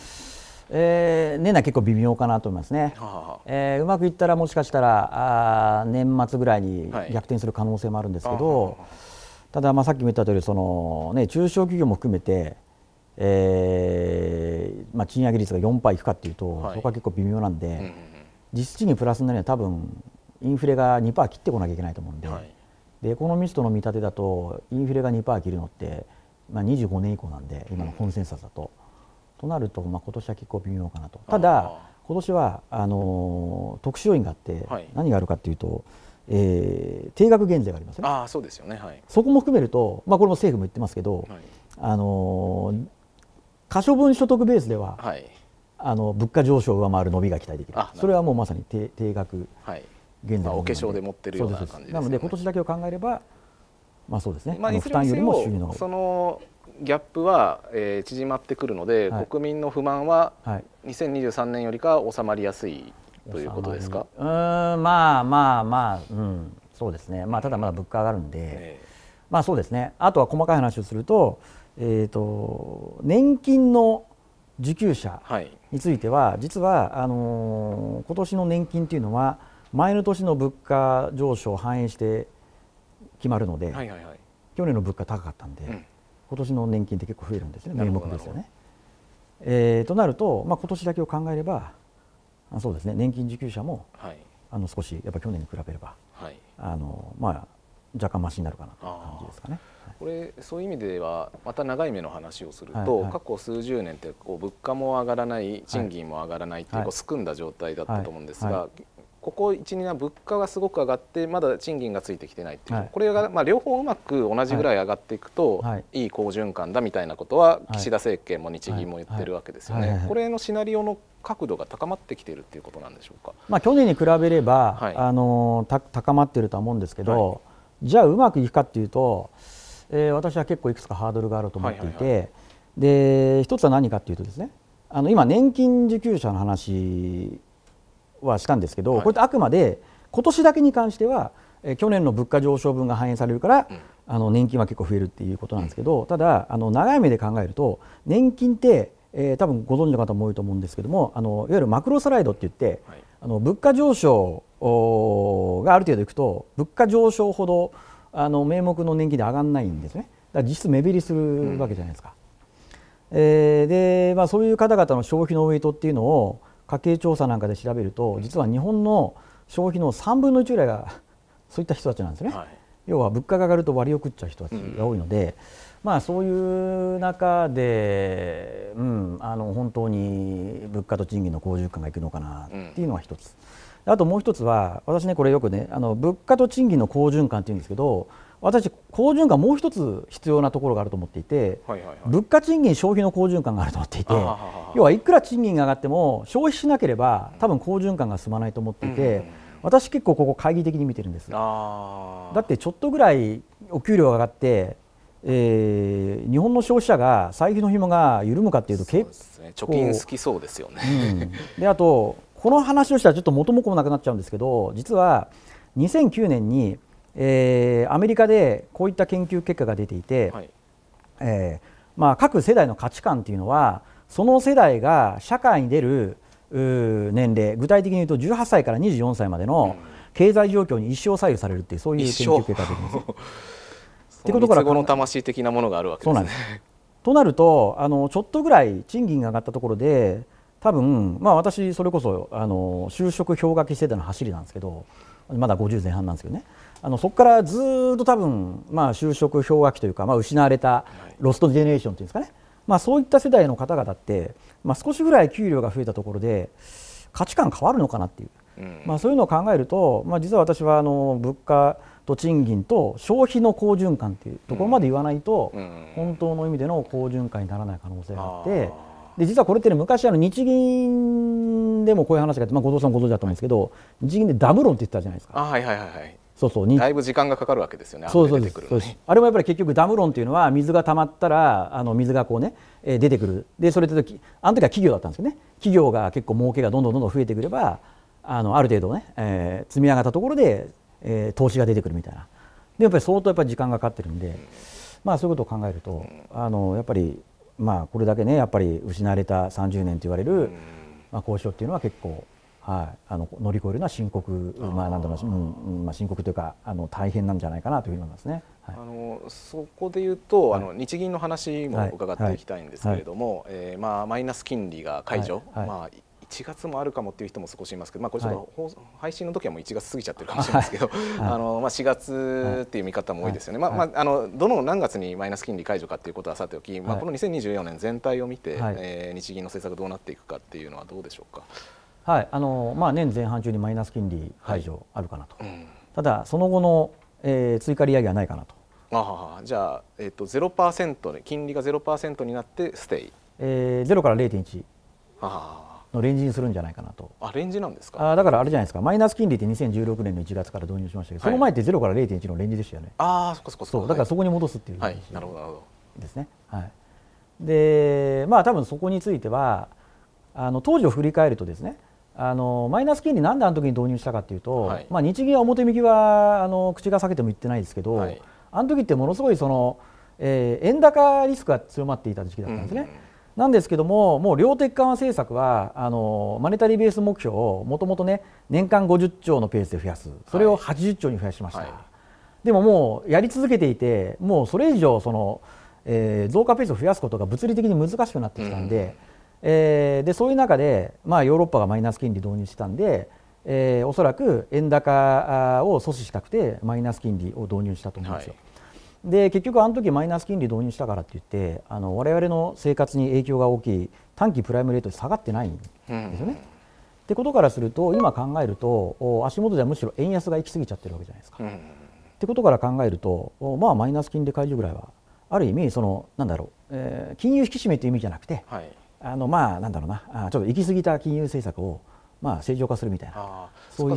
えー、年内結構微妙かなと思いますね、はあ、えー、うまくいったらもしかしたらあ年末ぐらいに逆転する可能性もあるんですけど、はい、ただ、まあ、さっきも言った通りそのり、ね、中小企業も含めてえーまあ、賃上げ率が4%いくかというと、そこは結構微妙なんで、うん実質にプラスになるには多分インフレが2%切ってこなきゃいけないと思うんではい、でエコノミストの見立てだとインフレが2%切るのって、まあ、25年以降なんで今のコンセンサスだと。となると、まあ、今年は結構微妙かなと。ただ今年はあのー、特殊要因があって、はい、何があるかというと、えー、定額減税がありますよね。あそうですよね、はい、そこも含めると、まあ、これも政府も言ってますけど、はい、あのー、可処分所得ベースでは、あの物価上昇を上回る伸びが期待できるそれはもうまさに定定額現在、まあ、お化粧で持ってるような感じです、ね、なので今年だけを考えればまあそうですね、まあ、負担よりも収入のそのギャップは、えー、縮まってくるので、はい、国民の不満は、はい、2023年よりか収まりやすいということですかうんまあまあまあ、うん、そうですね、まあ、ただまだ物価上がるんで、えー、まあそうですねあとは細かい話をすると,、えーと年金の受給者については、はい、実はあのー、今年の年金というのは前の年の物価上昇を反映して決まるので、はいはいはい、去年の物価高かったんで、うん、今年の年金って結構増えるんですね名目ですよね。えー、となると、まあ、今年だけを考えればそうですね年金受給者も、はい、あの少しやっぱ去年に比べれば、はい、あのまあ若干ましになるかなという感じですかね。これそういう意味ではまた長い目の話をすると、過去数十年ってこう物価も上がらない賃金も上がらないっていうこうすくんだ状態だったと思うんですが、ここ1、2年は物価がすごく上がってまだ賃金がついてきてないっていう、これがまあ両方うまく同じぐらい上がっていくと、いい好循環だみたいなことは岸田政権も日銀も言ってるわけですよね。これのシナリオの角度が高まってきているっていうことなんでしょうか。まあ去年に比べれば、あの高まっているとは思うんですけど。じゃあうまくいくかっていうと、えー、私は結構いくつかハードルがあると思っていて、はいはいはい、で一つは何かっていうとですねあの今年金受給者の話はしたんですけど、はい、これってあくまで今年だけに関しては、えー、去年の物価上昇分が反映されるから、うん、あの年金は結構増えるっていうことなんですけど、うん、ただあの長い目で考えると年金って、えー、多分ご存知の方も多いと思うんですけどもあのいわゆるマクロスライドって言って、はいあの物価上昇がある程度いくと物価上昇ほどあの名目の年金で上がらないんですねだから実質目減りするわけじゃないですか、うん、えー、でまあ、そういう方々の消費のウェイトっていうのを家計調査なんかで調べると、実は日本の消費の3分の1ぐらいがそういった人たちなんですね、はい、要は物価が上がると割を食っちゃう人たちが多いので、うんまあ、そういう中で、うん、あの本当に物価と賃金の好循環がいくのかなっていうのが一つ、うん、あともう一つは私ねこれよくねあの物価と賃金の好循環っていうんですけど私好循環もう一つ必要なところがあると思っていて、はいはいはい、物価賃金消費の好循環があると思っていて要はいくら賃金が上がっても消費しなければ多分好循環が進まないと思っていて、うん、私結構ここ懐疑的に見てるんですだってちょっとぐらいお給料が上がってえー、日本の消費者が財布の紐が緩むかっていうと結構、ね、貯金好きそうですよね、うん、であとこの話をしたらちょっと元も子もなくなっちゃうんですけど実は2009年に、えー、アメリカでこういった研究結果が出ていて、はい、えー、まあ、各世代の価値観っていうのはその世代が社会に出る年齢具体的に言うと18歳から24歳までの経済状況に一生左右されるっていうそういう研究結果が出てます。ってことからの魂的なものがあるわけですね。すとなるとあのちょっとぐらい賃金が上がったところで多分、まあ、私それこそあの就職氷河期世代の走りなんですけどまだ50前半なんですけどねあのそこからずっと多分、まあ、就職氷河期というか、まあ、失われたロストジェネレーションというんですかね、まあ、そういった世代の方々って、まあ、少しぐらい給料が増えたところで価値観変わるのかなっていう、まあ、そういうのを考えると、まあ、実は私はあの物価と賃金と消費の好循環っていうところまで言わないと、本当の意味での好循環にならない可能性があって。で実はこれってね昔あの日銀でもこういう話があって、まあ、後藤さんご存知だと思うんですけど、日銀でダムンって言ってたじゃないですか。あはいはいはいはいそうそうだいぶ時間がかかるわけですよね、そうそうあれもやっぱり結局、ダム論というのは、水が溜まったら、あの水がこうね、えー、出てくる、でそれって、あの時は企業だったんですけどね、企業が結構儲けがどんどんどんどん増えてくれば、あのある程度ね、えー、積み上がったところで、えー、投資が出てくるみたいなでやっぱり相当やっぱり時間がかかってるんで、まあ、そういうことを考えるとあのやっぱり、まあ、これだけねやっぱり失われた30年と言われる、まあ、交渉っていうのは結構、はい、あの乗り越えるのは深刻まあなんだろう、うんまあ、深刻というかあの大変なんじゃないかなというふうに思いますね。あのそこで言うと、はい、あの日銀の話も伺っていきたいんですけれども、はいはい、えー、まあマイナス金利が解除、まあ1月もあるかもっていう人も少しいますけど、まあ、これちょっと、はい、配信の時はもう1月過ぎちゃってるかもしれないですけど、あのまあ、4月っていう見方も多いですよね、まあまあ、あのどの何月にマイナス金利解除かっていうことはさておき、まあ、この2024年全体を見て、はい、えー、日銀の政策どうなっていくかっていうのはどうでしょうか。はいあのまあ、年前半中にマイナス金利解除あるかなと、はいうん、ただ、その後の、えー、追加利上げはないかなと。あははじゃあ、えーと、ントで金利がゼロパーセントになってステイ、えー、ロから0.1。あのレンジにするんじゃないかなと。あレンジなんですかあだからあれじゃないですか、マイナス金利って2016年の1月から導入しましたけど、はい、その前って0から0.1のレンジでしたよね。あそこそこそうだからそこに戻すっていう、はい、なるほどですね。はい、で、まあ多分そこについては、あの当時を振り返るとですね、あのマイナス金利、なんであの時に導入したかというと、はい、まあ、日銀は表向きはあの口が裂けても言ってないですけど、はい、あの時ってものすごいその、えー、円高リスクが強まっていた時期だったんですね。うんなんですけども、もう量的緩和政策はあのマネタリーベース目標をもともとね年間50兆のペースで増やす、それを80兆に増やしました。はいはい、でももうやり続けていて、もうそれ以上その、えー、増加ペースを増やすことが物理的に難しくなってきたんで、うん、えー、でそういう中でまあヨーロッパがマイナス金利導入したんで。えー、おそらく円高を阻止したくてマイナス金利を導入したと思うんですよ。はいで結局あの時マイナス金利導入したからって言ってあの我々の生活に影響が大きい短期プライムレート下がってないんですよね。うん、ってことからすると今考えると足元ではむしろ円安が行き過ぎちゃってるわけじゃないですか。うん、ってことから考えるとまあマイナス金利解除ぐらいはある意味そのなんだろう、えー、金融引き締めという意味じゃなくて、はい、あのまあなんだろうなちょっと行き過ぎた金融政策をまあ正常化するみたいな。そ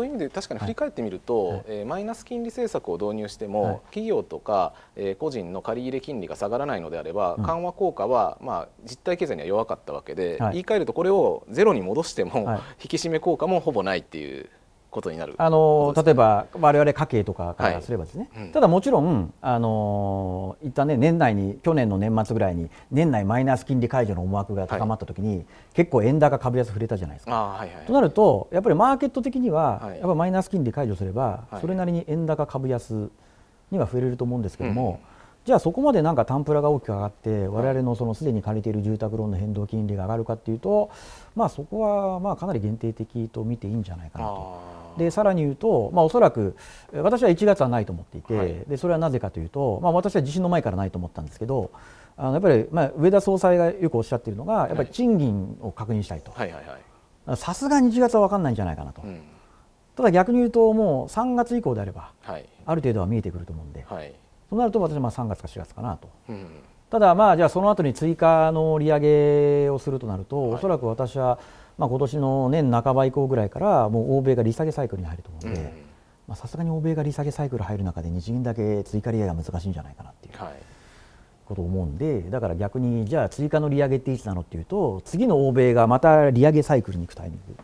ういう意味で確かに振り返ってみると、はい、えー、マイナス金利政策を導入しても、はい、企業とか、えー、個人の借り入れ金利が下がらないのであれば、緩和効果は、まあ、実体経済には弱かったわけで、はい、言い換えるとこれをゼロに戻しても、引き締め効果もほぼないっていう。ことになるあの、例えばわれわれ家計とかからすればですね、はいうん、ただもちろんあのいったね年内に去年の年末ぐらいに年内マイナス金利解除の思惑が高まったときに、はい、結構円高株安触れたじゃないですか、はいはいはい、となるとやっぱりマーケット的には、はい、やっぱマイナス金利解除すれば、それなりに円高株安には触れると思うんですけども、うんじゃあそこまでなんかタンプラが大きく上がって我々のそのすでに借りている住宅ローンの変動金利が上がるかというとまあそこはまあかなり限定的と見ていいんじゃないかなとでさらに言うと、まあ、おそらく私は1月はないと思っていて、はい、でそれはなぜかというと、まあ、私は地震の前からないと思ったんですけどあのやっぱり、まあ、上田総裁がよくおっしゃっているのがやっぱり賃金を確認したいとさすがに1月は分かんないんじゃないかなと、うん、ただ逆に言うともう3月以降であれば、はい、ある程度は見えてくると思うんで、はい、となると私はまあ3月か4月かなと。うんただまあじゃあその後に追加の利上げをするとなると、おそらく私はまあ、今年の年半ば以降ぐらいからもう欧米が利下げサイクルに入ると思うのでさすがに欧米が利下げサイクル入る中で日銀だけ追加利上げが難しいんじゃないかなっていう。はいことを思うんでだから逆にじゃあ追加の利上げっていつなのっていうと次の欧米がまた利上げサイクルに行くタイミング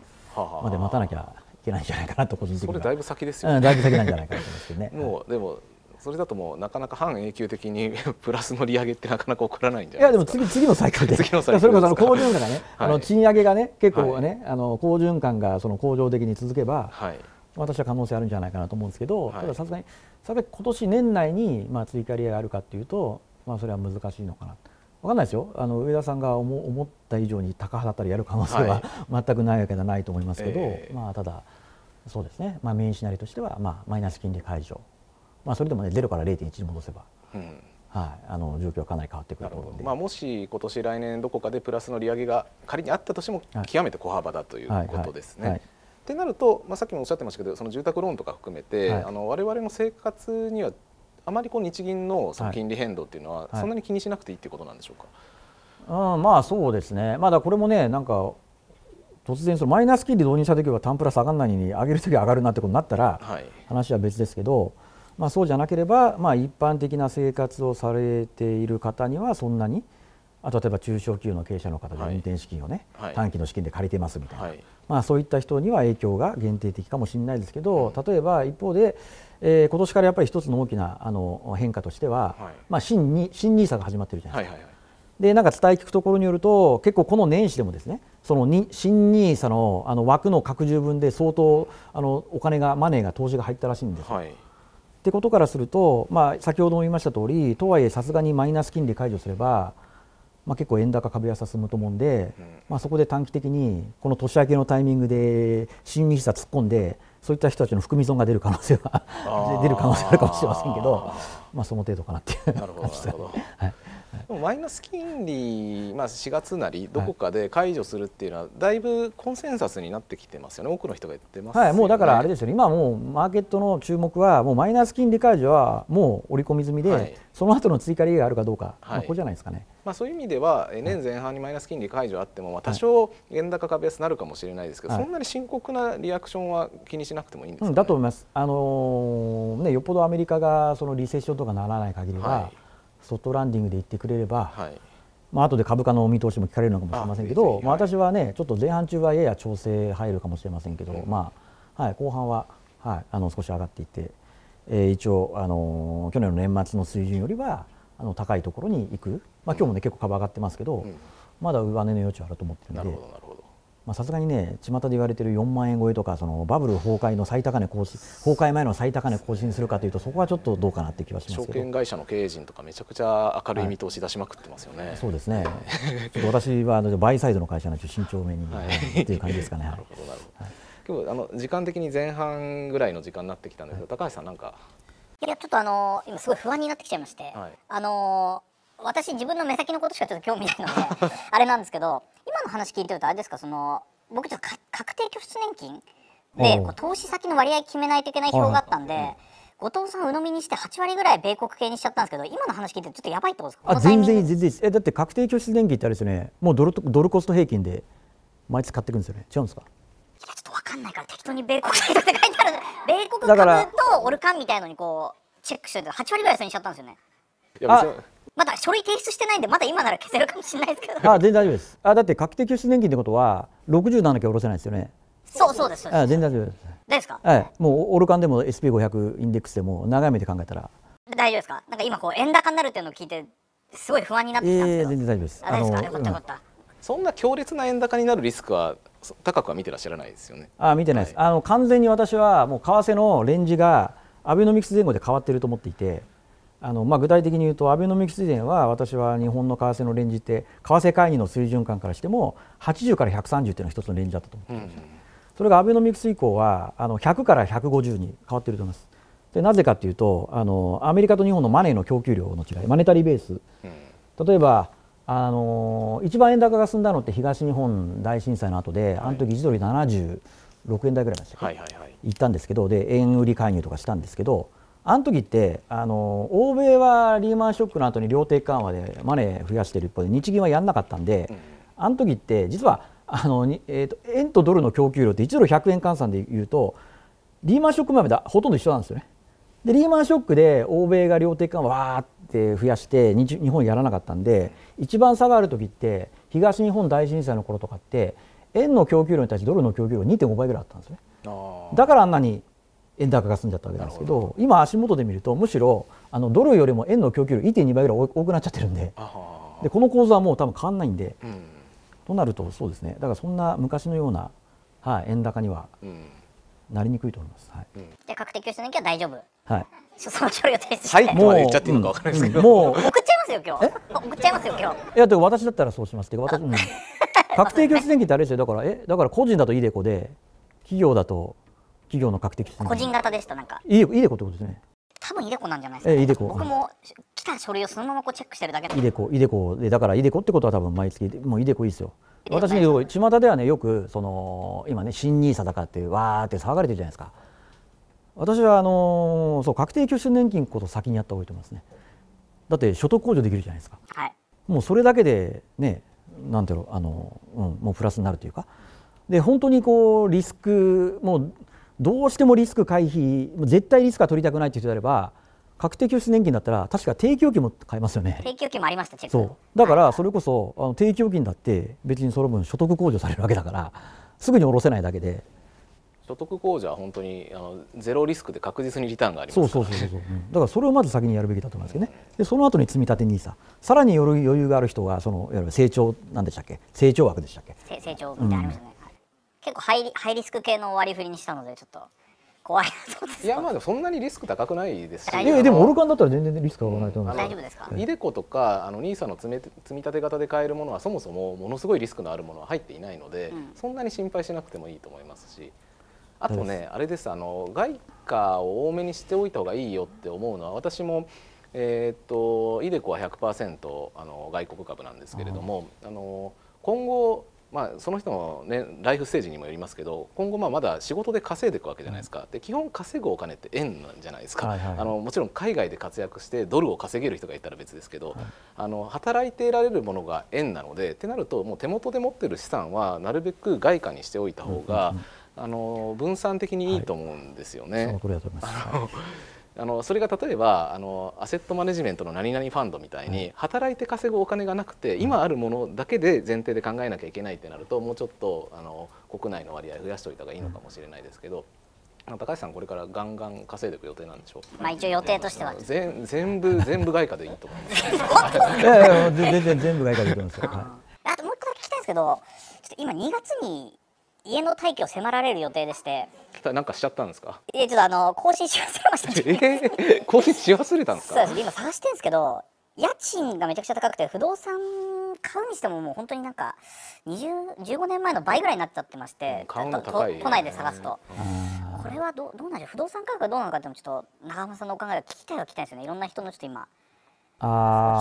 まで待たなきゃいけないんじゃないかなと個人的にそれだいぶ先ですよね、うん、だいぶ先なんじゃないかなと思いますけどね もうでもそれだともうなかなか半永久的に プラスの利上げってなかなか起こらないんじゃないですかいやでも次次のサイクルで次のサイクルそれこそあの好循環がね、はい、あの賃上げがね結構ね、はい、あの好循環がその向上的に続けば、はい、私は可能性あるんじゃないかなと思うんですけど、たださすがにさて今年年内にまあ追加利上げがあるかというと、まあ、それは難しいのかな分かんないですよあの上田さんが思思った以上に高ったりやる可能性は、全くないわけじゃないと思いますけど、えー、まあただそうですね、まあ、メインシナリオとしては、まあ、マイナス金利解除まあ、それでも、ね、0から0.1に戻せば、うん、はい、あの状況はかなり変わってくると思うので、まあ、もし今年来年どこかでプラスの利上げが仮にあったとしても極めて小幅だということですね。ってなると、まあ、さっきもおっしゃってましたけどその住宅ローンとか含めて、はい、あの我々の生活にはあまりこう日銀のその金利変動っていうのは、そんなに気にしなくていいっていうことなんでしょうか、はいはい、まあそうですね、まだこれもねなんか突然そのマイナス金利導入した時は単プラス上がらないに上げる時は上がるなってことになったら、話は別ですけど、まあ、そうじゃなければ、まあ、一般的な生活をされている方にはそんなにあ例えば中小企業の経営者の方で運転資金をね、はい短期の資金で借りてますみたいな、はい、まあ、そういった人には影響が限定的かもしれないですけど例えば一方で、えー、今年からやっぱり一つの大きなあの変化としては、まあ、新新 NISA が始まってるじゃないですか。はいはいはい、でなんか伝え聞くところによると結構この年始でもですねそのに新 NISA のあの枠の拡充分で相当あのお金がマネーが投資が入ったらしいんですってことからすると、まあ、先ほども言いました通りとはいえさすがにマイナス金利解除すれば、まあ、結構円高株安進むと思うんで、うん、まあ、そこで短期的にこの年明けのタイミングで新 n i 突っ込んでそういった人たちの含み損が出る可能性は出る可能性あるかもしれませんけど、まあ、その程度かなっていう感じです。はいでもマイナス金利、まあ、4月なりどこかで解除するっていうのはだいぶコンセンサスになってきてますよね多くの人が言ってます、ね、はい、もうだからあれですよね今もうマーケットの注目はもうマイナス金利解除はもう織り込み済みで、はい、その後の追加利益があるかどうか、はい、まあ、ここじゃないですかね。まあ、そういう意味では年前半にマイナス金利解除あっても、まあ、多少円高株安になるかもしれないですけど、はい、そんなに深刻なリアクションは気にしなくてもいいんです、ねうん、だと思います、あのー、ね、よっぽどアメリカがそのリセッションとかならない限りは、はい、ソフトランディングで言ってくれれば、はいまあ後で株価の見通しも聞かれるのかもしれませんけど、あまあ、私はね、ちょっと前半中はやや調整入るかもしれませんけど、うん、まあはい、後半は、はい、あの少し上がっていて、えー、一応、あのー、去年の年末の水準よりはあの高いところに行く、まあ今日もね、結構株上がってますけど、うん、まだ上値の余地あると思ってるんで。さすがにね、巷で言われている4万円超えとか、そのバブル崩壊の最高値更新、崩壊前の最高値更新するかというと、そこはちょっとどうかなって気はします証券会社の経営陣とか、めちゃくちゃ明るい見通し出しまくってますよね、はい、そうですね、ちょっと私はあのバイサイドの会社なんで、慎重めに、はい、っていう感じですかね。なるほどなるほど、はい今日あの時間的に前半ぐらいの時間になってきたんですけど、はい、高橋さんなんかいやちょっとあの今すごい不安になってきちゃいまして、はい、あの私自分の目先のことしかちょっと興味ないので あれなんですけど今の話聞いてるとあれですかその僕ちょっと確定拠出年金でこう投資先の割合決めないといけない表があったんで。はい後藤さん鵜呑みにして8割ぐらい米国系にしちゃったんですけど今の話聞いてちょっとやばいってことですかあ全然全然えだって確定拠出年金ってあれですよねもうドルドルコスト平均で毎月買っていくんですよね違うんですかいやちょっと分かんないから適当に米国債とか書いてある米国株とオルカンみたいのにこうチェックしてる8割ぐらいそれにしちゃったんですよね。いやまだ書類提出してないんで、まだ今なら消せるかもしれないですけど。あ、全然大丈夫です。あ、だって確定拠出年金ってことは、六十なきゃ下ろせないですよね。そう、そうです。あ、全然大丈夫です。ですか。はい、もうオルカンでも S. P. 五百インデックスでも、長い目で考えたら。大丈夫ですか。なんか今こう円高になるっていうのを聞いて、すごい不安になってきたんですけど。えー、全然大丈夫です。あ、大丈夫ですか。よかった、よかった。そんな強烈な円高になるリスクは高くは見てらっしゃらないですよね。あ見てないです、はい、あの完全に私はもう為替のレンジがアベノミクス前後で変わっていると思っていて、あのまあ、具体的に言うとアベノミクス以前は私は日本の為替のレンジって為替介入の水準感からしても80から130というのが一つのレンジだったと思ってます、うん、それがアベノミクス以降はあの100から150に変わっていると思いますでなぜかというとあのアメリカと日本のマネーの供給量の違いマネタリーベース、うん、例えばあの一番円高が進んだのって東日本大震災の後で、はい、あの時1ドル76円台ぐらいまではいはいはい、行ったんですけどで円売り介入とかしたんですけどあの時ってあの欧米はリーマンショックの後に量的緩和でマネー増やしている一方で日銀はやらなかったんで、うん、あの時って実はあの、えーと、円とドルの供給量って1ドル100円換算でいうとリーマンショック前までほとんど一緒なんですよね。でリーマンショックで欧米が量的緩和わーって増やして日本やらなかったんで一番差がある時って東日本大震災の頃とかって円の供給量に対してドルの供給量2.5倍ぐらいあったんですね。だからあんなに円高が済んじゃったわけなんですけど今足元で見るとむしろあのドルよりも円の供給量1.2倍ぐらい多くなっちゃってるんででこの構造はもう多分変わんないんで、うん、となるとそうですねだからそんな昔のような、はい、円高にはなりにくいと思います。はいうん、で確定拠出年金は大丈夫はいそのして、はい、もう言っちゃっていいのかわからないですけど、うん、もう送っちゃいますよ今日送っちゃいますよ今日いやでも私だったらそうしますけど私、うん、確定拠出年金ってあれですよだからえだから個人だといいでこで企業だと企業の確定拠個人型ですとなんかいいいいことですね多分イデコなんじゃないですか、えイデコ僕も来た書類をそのままこうチェックしてるだけイデコイデコでだからイデコってことは多分毎月もうイデコいいですよ私ね巷ではねよくその今ね新ニーサだかってわーって騒がれてるじゃないですか私はあのそう確定拠出年金こと先にやった方がいいと思いますねだって所得控除できるじゃないですか、はい、もうそれだけでねなんていうのあの、うん、もうプラスになるというかで本当にこうリスクもうどうしてもリスク回避絶対リスクは取りたくないという人であれば確定拠出年金だったら確か定期預金も買えますよね定期預金もありましたチェックそうだからそれこそあの定期預金だって別にその分所得控除されるわけだからすぐに下ろせないだけで所得控除は本当にあのゼロリスクで確実にリターンがありますから、そうそうそうそう、うん、だからそれをまず先にやるべきだと思いますけどね、でその後に積み立て n i s さらによる余裕がある人がそのいわゆる成長なんでしたっけ成長枠でしたっけ成長みたいなありましたね、うん結構ハイハイリスク系の割り振りにしたのでちょっと怖いなと思っていやまあでもそんなにリスク高くないですしいやでもオルカンだったら全然リスクらないと思います、うん、大丈夫ですかとかあの NISA の積み立て型で買えるものはそもそもものすごいリスクのあるものは入っていないので、うん、そんなに心配しなくてもいいと思いますしあとねあれですあの外貨を多めにしておいた方がいいよって思うのは私もえーと、イデコは100%あの外国株なんですけれどもあの今後まあ、その人の、ね、ライフステージにもよりますけど今後まあまだ仕事で稼いでいくわけじゃないですか、うん、で基本稼ぐお金って円なんじゃないですか、はいはい、あのもちろん海外で活躍してドルを稼げる人がいたら別ですけど、はい、あの働いていられるものが円なのでってなるともう手元で持ってる資産はなるべく外貨にしておいた方が、うんうんうん、あの分散的にいいと思うんですよね。はいあのそれが例えばあのアセットマネジメントの何々ファンドみたいに働いて稼ぐお金がなくて今あるものだけで前提で考えなきゃいけないってなるともうちょっとあの国内の割合増やしておいた方がいいのかもしれないですけど。高橋さんこれからガンガン稼いでいく予定なんでしょう。まあ一応予定としては。全全部 全部外貨でいいと思 います。全然全部外貨でいくんすよ。あともう一個だけ聞きたいんですけど、今2月に家の待機を迫られる予定でしてなんかしちゃったんですかいやちょっとあの更新し忘れました、ね、えー、更新し忘れたんですかそうです今探してるんですけど家賃がめちゃくちゃ高くて不動産買うにしてももう本当になんか二十、十五年前の倍ぐらいになっちゃってまして、うん、都内で探すと、これはどどうなんでしょう不動産価格がどうなのかってもちょっと長村さんのお考えが聞きたいは聞きたいんですよねいろんな人のちょっと今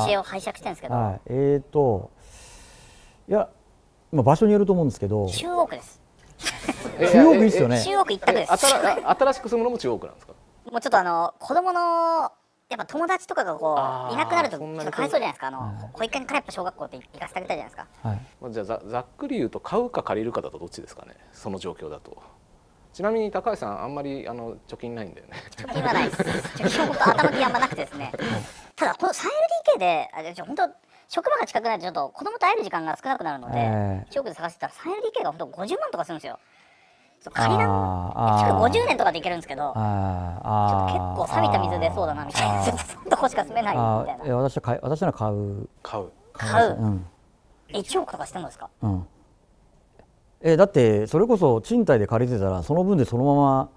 知恵を拝借してるんですけど、はえっ、ー、といや、まあ、場所によると思うんですけど中央区です中央区いいすよね中央区一択です新しく住むのも中央区なんですかもうちょっとあの子供のやっぱ友達とかがこういなくなるとちょっとかわいそうじゃないですかあの保育園からやっぱ小学校って行かせてあげたいじゃないですか、はい、まあ、じゃあざざっくり言うと買うか借りるかだとどっちですかねその状況だとちなみに高橋さんあんまりあの貯金ないんだよね貯金はないです貯金は本当頭金あんまなくてですねただこの 3LDK であじゃ本当職場が近くないとちょっと子供と会える時間が少なくなるので、中国で探してたら 3LDK が本当50万とかするんですよ仮な150年とかでいけるんですけどちょっと結構錆びた水出そうだなみたいなどこしか住めないみたいなえ私は買私なら買う買う買う、うん、1億とかしてもですか、うん、えだってそれこそ賃貸で借りてたらその分でそのまま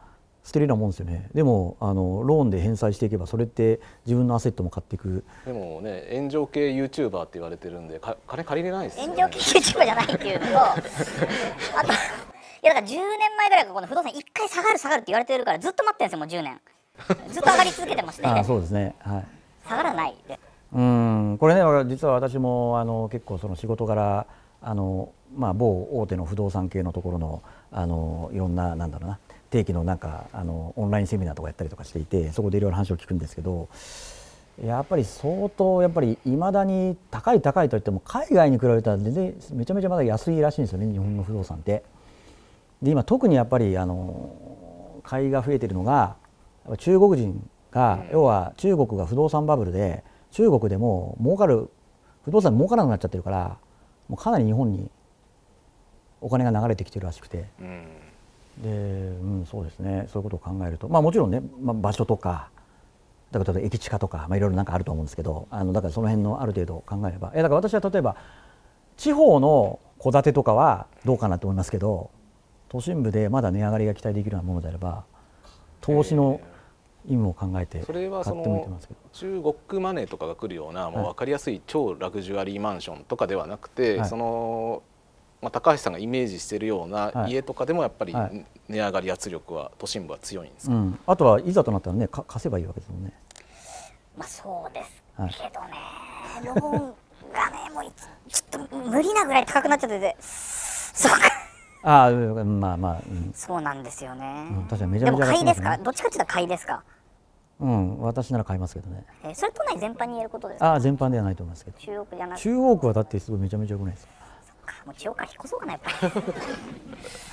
捨てるようなもんですよねでもあのローンで返済していけばそれって自分のアセットも買っていくでもね炎上系 YouTuber って言われてるんでか金借りれないですよ、ね、炎上系 YouTuber じゃないっていうのと あとやだから10年前ぐらいからこの不動産一回下がる下がるって言われてるからずっと待ってるんですよもう10年 ずっと上がり続けてまして、ね、あそうですね、はい、下がらないでうんこれね実は私もあの結構その仕事柄あの、まあ、某大手の不動産系のところのあのいろんななんだろうな定期のなんかあのオンラインセミナーとかやったりとかしていてそこでいろいろ話を聞くんですけどやっぱり相当やっぱりいまだに高い高いといっても海外に比べたら全然めちゃめちゃまだ安いらしいんですよね日本の不動産って。で今特にやっぱりあの買いが増えてるのが中国人が、要は中国が不動産バブルで中国でも儲かる不動産儲からなくなっちゃってるからもうかなり日本にお金が流れてきてるらしくて、うん、で、うん、そうですねそういうことを考えると、まあ、もちろんね、まあ、場所とかだから例えば駅地下とか、まあ、いろいろなんかあると思うんですけどあのだからその辺のある程度考えればえだから私は例えば地方の戸建てとかはどうかなと思いますけど都心部でまだ値上がりが期待できるようなものであれば投資の意味も考えてそれはそど中国マネーとかが来るようなもう分かりやすい超ラグジュアリーマンションとかではなくて、はい、そのまあ、高橋さんがイメージしているような家とかでもやっぱり値上がり圧力は都心部は強いんです、うん、あとはいざとなったらねか貸せばいいわけですもんね。まあそうですけどね、ローンがねもうちょっと無理なぐらい高くなっちゃっててそうかああ、まあまあ、うん、そうなんですよね、うん、確かにめちゃめちゃ、買いですかどっちかっていうと買いですかうん私なら買いますけどね、えー、それ都内全般に言えることですかあ全般ではないと思いますけど中央区じゃなく中央区はだってすごいめちゃめちゃよくないですかもう中央区引っ越そうかなやっぱり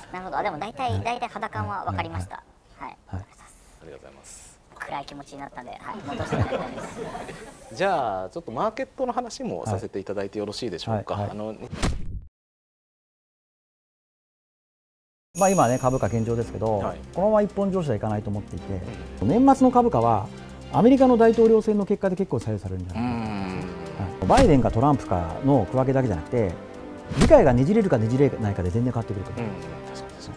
なるほどあでも大体、大体肌感は分かりました、はい、はい、ありがとうございます暗い気持ちになったんで、はい、戻していただきますじゃあちょっとマーケットの話もさせていただいてよろしいでしょうか、はい、あのまあ、今ね、株価現状ですけど、はい、このまま一本上昇はいかないと思っていて、年末の株価は、アメリカの大統領選の結果で結構左右されるんじゃないかとはい、バイデンかトランプかの区分けだけじゃなくて、議会がねじれるかねじれないかで全然変わってくると思います。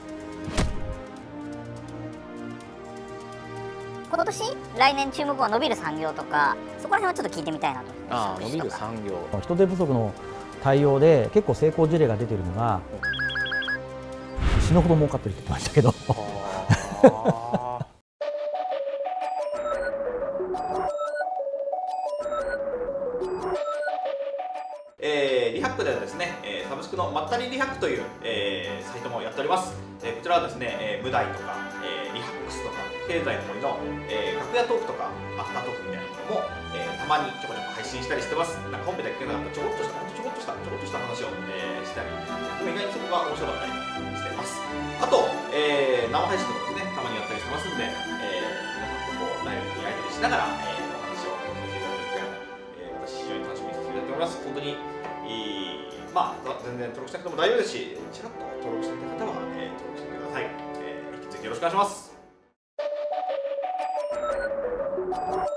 うん、今年来年注目は伸びる産業とかそこら辺はちょっと聞いてみたいなとあ伸びる産業人手不足の対応で結構成功事例が出てるのが死ぬほど儲かってるって言ってましたけど。えー、リハックではですね、えー、サブスクのまったりリハックという、えー、サイトもやっております、えー、こちらはですね、えー、無題とか、えー、リハックスとか経済の森の、えー、楽屋トークとかアフタートークみたいなのも、えー、たまにちょこちょこ配信したりしてますなんか本編だけでゃかちょこっとしたちょこっとしたちょこっとした話を、えー、したりで意外にそこが面白かったりますあと、えー、生配信とかですねたまにやったりしてますんで、えー、皆さんとこうライブにやり取りしながら、えー、お話をさせていただく機会、えー、私非常に楽しみにさせていただいております本当にいいまあ全然登録しなくても大丈夫ですしちらっと登録していた方は、えー、登録してみてください、えー、引き続きよろしくお願いします